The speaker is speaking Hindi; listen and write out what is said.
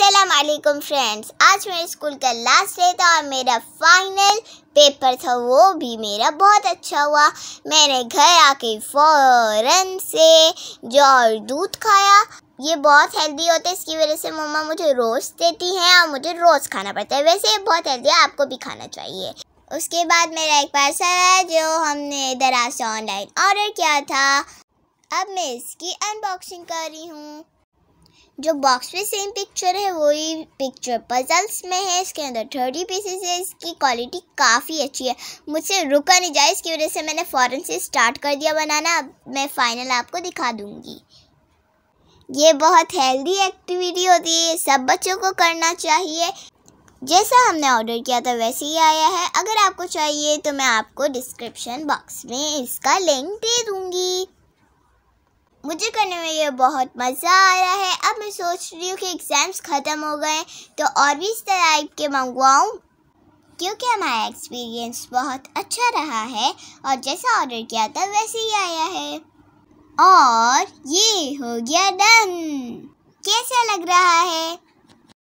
असलम फ्रेंड्स आज मेरे स्कूल का लास्ट डे था और मेरा फाइनल पेपर था वो भी मेरा बहुत अच्छा हुआ मैंने घर आके फ़ौरन से जो और दूध खाया ये बहुत हेल्दी होता है इसकी वजह से मम्मा मुझे रोज़ देती हैं और मुझे रोज़ खाना पड़ता है वैसे ये बहुत हेल्दी है आपको भी खाना चाहिए उसके बाद मेरा एक पार्सल है जो हमने दराज से ऑनलाइन ऑर्डर किया था अब मैं इसकी अनबॉक्सिंग कर रही हूँ जो बॉक्स में सेम पिक्चर है वही पिक्चर पजल्स में है इसके अंदर थर्टी पीसेस है इसकी क्वालिटी काफ़ी अच्छी है मुझसे रुका नहीं जाए इसकी वजह से मैंने फ़ौरन से स्टार्ट कर दिया बनाना अब मैं फ़ाइनल आपको दिखा दूँगी ये बहुत हेल्दी एक्टिविटी होती है सब बच्चों को करना चाहिए जैसा हमने ऑर्डर किया था वैसे ही आया है अगर आपको चाहिए तो मैं आपको डिस्क्रिप्शन बॉक्स में इसका लिंक दे दूँगी मुझे करने में ये बहुत मज़ा आ रहा है अब मैं सोच रही हूँ कि एग्ज़ाम्स ख़त्म हो गए तो और भी इस तरह के मंगवाऊँ क्योंकि हमारा एक्सपीरियंस बहुत अच्छा रहा है और जैसा ऑर्डर किया था वैसे ही आया है और ये हो गया डन कैसा लग रहा है